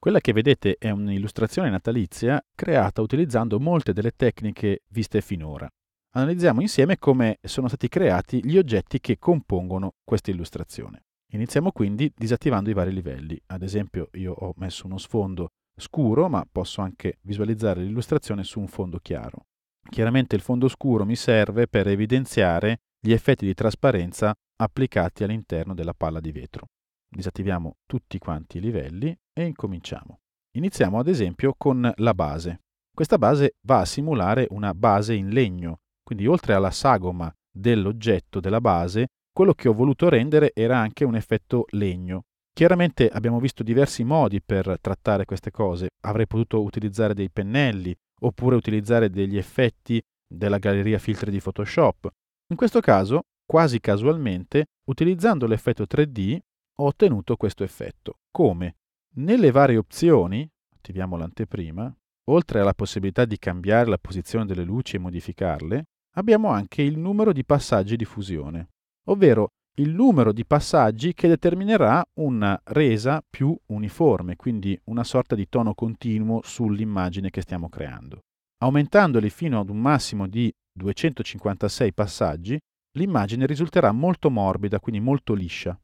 Quella che vedete è un'illustrazione natalizia creata utilizzando molte delle tecniche viste finora. Analizziamo insieme come sono stati creati gli oggetti che compongono questa illustrazione. Iniziamo quindi disattivando i vari livelli. Ad esempio io ho messo uno sfondo scuro, ma posso anche visualizzare l'illustrazione su un fondo chiaro. Chiaramente il fondo scuro mi serve per evidenziare gli effetti di trasparenza applicati all'interno della palla di vetro. Disattiviamo tutti quanti i livelli e incominciamo. Iniziamo ad esempio con la base. Questa base va a simulare una base in legno, quindi oltre alla sagoma dell'oggetto della base, quello che ho voluto rendere era anche un effetto legno. Chiaramente abbiamo visto diversi modi per trattare queste cose. Avrei potuto utilizzare dei pennelli oppure utilizzare degli effetti della galleria filtri di Photoshop. In questo caso, quasi casualmente, utilizzando l'effetto 3D, ho ottenuto questo effetto. Come? Nelle varie opzioni, attiviamo l'anteprima, oltre alla possibilità di cambiare la posizione delle luci e modificarle, abbiamo anche il numero di passaggi di fusione, ovvero il numero di passaggi che determinerà una resa più uniforme, quindi una sorta di tono continuo sull'immagine che stiamo creando. Aumentandoli fino ad un massimo di 256 passaggi, l'immagine risulterà molto morbida, quindi molto liscia.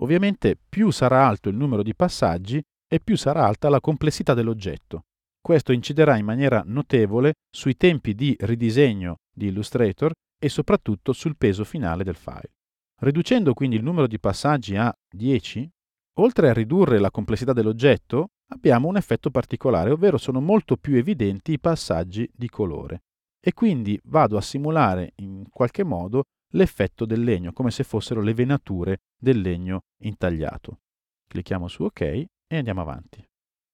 Ovviamente più sarà alto il numero di passaggi e più sarà alta la complessità dell'oggetto. Questo inciderà in maniera notevole sui tempi di ridisegno di Illustrator e soprattutto sul peso finale del file. Riducendo quindi il numero di passaggi a 10, oltre a ridurre la complessità dell'oggetto, abbiamo un effetto particolare, ovvero sono molto più evidenti i passaggi di colore. E quindi vado a simulare in qualche modo l'effetto del legno, come se fossero le venature del legno intagliato. Clicchiamo su OK e andiamo avanti.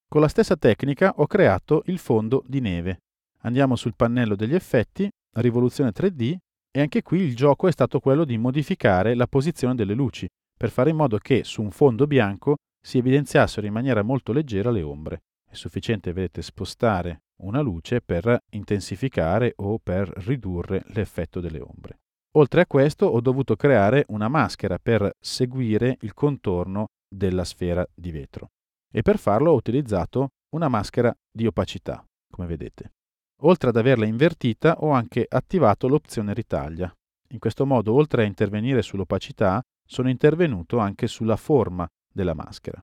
Con la stessa tecnica ho creato il fondo di neve. Andiamo sul pannello degli effetti, rivoluzione 3D, e anche qui il gioco è stato quello di modificare la posizione delle luci, per fare in modo che su un fondo bianco si evidenziassero in maniera molto leggera le ombre. È sufficiente, vedete, spostare una luce per intensificare o per ridurre l'effetto delle ombre. Oltre a questo ho dovuto creare una maschera per seguire il contorno della sfera di vetro e per farlo ho utilizzato una maschera di opacità, come vedete. Oltre ad averla invertita ho anche attivato l'opzione ritaglia. In questo modo, oltre a intervenire sull'opacità, sono intervenuto anche sulla forma della maschera.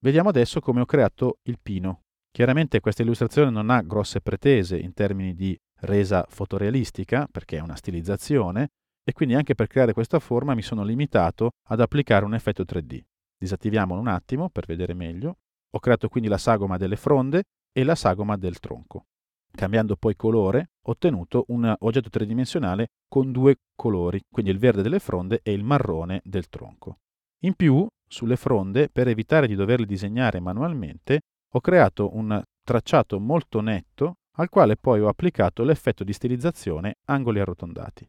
Vediamo adesso come ho creato il pino. Chiaramente questa illustrazione non ha grosse pretese in termini di resa fotorealistica, perché è una stilizzazione, e quindi anche per creare questa forma mi sono limitato ad applicare un effetto 3D. Disattiviamolo un attimo per vedere meglio. Ho creato quindi la sagoma delle fronde e la sagoma del tronco. Cambiando poi colore, ho ottenuto un oggetto tridimensionale con due colori, quindi il verde delle fronde e il marrone del tronco. In più, sulle fronde, per evitare di doverle disegnare manualmente, ho creato un tracciato molto netto al quale poi ho applicato l'effetto di stilizzazione angoli arrotondati.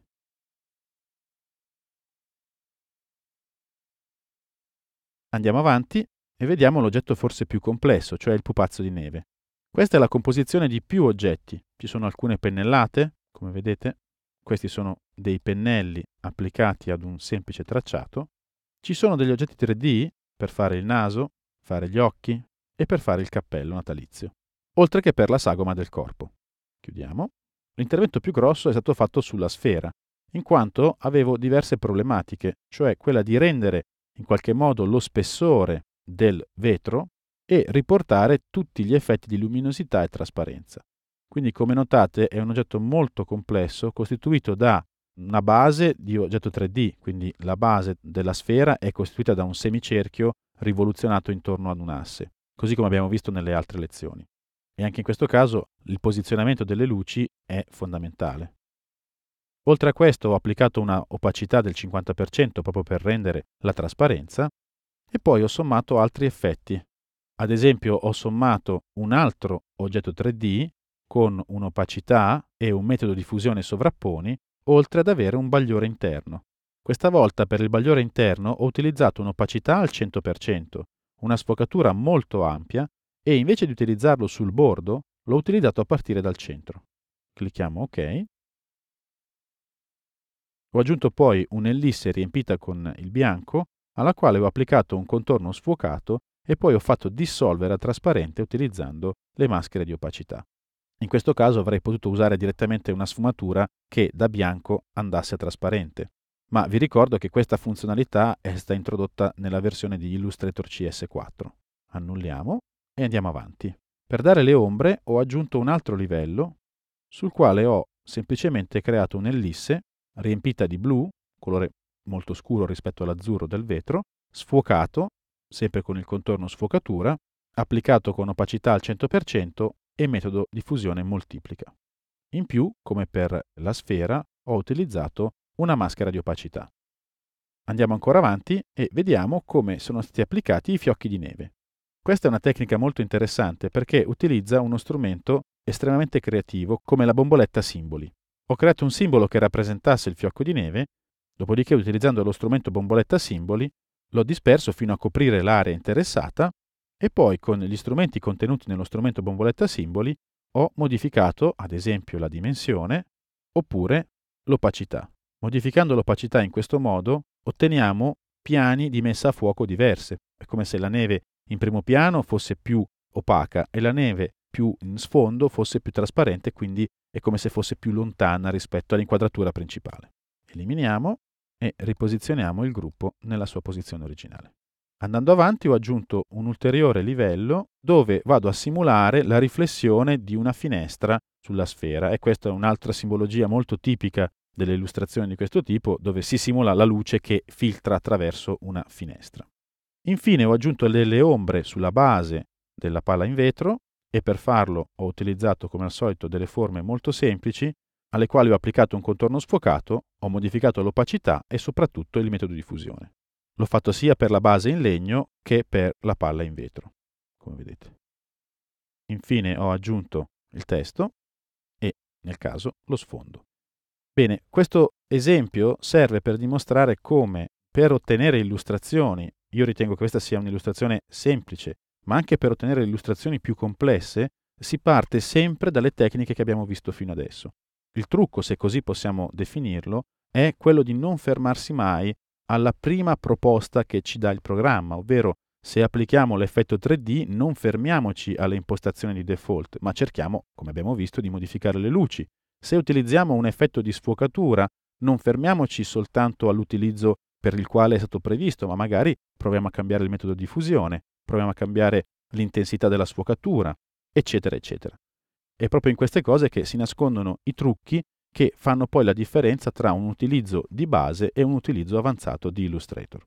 Andiamo avanti e vediamo l'oggetto forse più complesso, cioè il pupazzo di neve. Questa è la composizione di più oggetti. Ci sono alcune pennellate, come vedete, questi sono dei pennelli applicati ad un semplice tracciato. Ci sono degli oggetti 3D per fare il naso, fare gli occhi e per fare il cappello natalizio, oltre che per la sagoma del corpo. Chiudiamo. L'intervento più grosso è stato fatto sulla sfera, in quanto avevo diverse problematiche, cioè quella di rendere in qualche modo lo spessore del vetro e riportare tutti gli effetti di luminosità e trasparenza. Quindi come notate è un oggetto molto complesso costituito da una base di oggetto 3D, quindi la base della sfera è costituita da un semicerchio rivoluzionato intorno ad un asse, così come abbiamo visto nelle altre lezioni. E anche in questo caso il posizionamento delle luci è fondamentale. Oltre a questo ho applicato una opacità del 50% proprio per rendere la trasparenza e poi ho sommato altri effetti. Ad esempio ho sommato un altro oggetto 3D con un'opacità e un metodo di fusione sovrapponi, oltre ad avere un bagliore interno. Questa volta per il bagliore interno ho utilizzato un'opacità al 100%, una sfocatura molto ampia e invece di utilizzarlo sul bordo l'ho utilizzato a partire dal centro. Clicchiamo OK ho aggiunto poi un'ellisse riempita con il bianco, alla quale ho applicato un contorno sfocato e poi ho fatto dissolvere a trasparente utilizzando le maschere di opacità. In questo caso avrei potuto usare direttamente una sfumatura che da bianco andasse a trasparente, ma vi ricordo che questa funzionalità è stata introdotta nella versione di Illustrator CS4. Annulliamo e andiamo avanti. Per dare le ombre ho aggiunto un altro livello sul quale ho semplicemente creato un'ellisse riempita di blu, colore molto scuro rispetto all'azzurro del vetro, sfocato, sempre con il contorno sfocatura, applicato con opacità al 100% e metodo di fusione moltiplica. In più, come per la sfera, ho utilizzato una maschera di opacità. Andiamo ancora avanti e vediamo come sono stati applicati i fiocchi di neve. Questa è una tecnica molto interessante perché utilizza uno strumento estremamente creativo come la bomboletta simboli. Ho creato un simbolo che rappresentasse il fiocco di neve, dopodiché utilizzando lo strumento bomboletta simboli l'ho disperso fino a coprire l'area interessata e poi con gli strumenti contenuti nello strumento bomboletta simboli ho modificato ad esempio la dimensione oppure l'opacità. Modificando l'opacità in questo modo otteniamo piani di messa a fuoco diverse. È come se la neve in primo piano fosse più opaca e la neve più in sfondo fosse più trasparente, quindi è come se fosse più lontana rispetto all'inquadratura principale. Eliminiamo e riposizioniamo il gruppo nella sua posizione originale. Andando avanti ho aggiunto un ulteriore livello dove vado a simulare la riflessione di una finestra sulla sfera e questa è un'altra simbologia molto tipica delle illustrazioni di questo tipo dove si simula la luce che filtra attraverso una finestra. Infine ho aggiunto delle ombre sulla base della palla in vetro e per farlo ho utilizzato come al solito delle forme molto semplici alle quali ho applicato un contorno sfocato, ho modificato l'opacità e soprattutto il metodo di fusione. L'ho fatto sia per la base in legno che per la palla in vetro, come vedete. Infine ho aggiunto il testo e, nel caso, lo sfondo. Bene, questo esempio serve per dimostrare come per ottenere illustrazioni, io ritengo che questa sia un'illustrazione semplice, ma anche per ottenere illustrazioni più complesse, si parte sempre dalle tecniche che abbiamo visto fino adesso. Il trucco, se così possiamo definirlo, è quello di non fermarsi mai alla prima proposta che ci dà il programma, ovvero se applichiamo l'effetto 3D non fermiamoci alle impostazioni di default, ma cerchiamo, come abbiamo visto, di modificare le luci. Se utilizziamo un effetto di sfocatura, non fermiamoci soltanto all'utilizzo per il quale è stato previsto, ma magari proviamo a cambiare il metodo di fusione proviamo a cambiare l'intensità della sfocatura, eccetera, eccetera. È proprio in queste cose che si nascondono i trucchi che fanno poi la differenza tra un utilizzo di base e un utilizzo avanzato di Illustrator.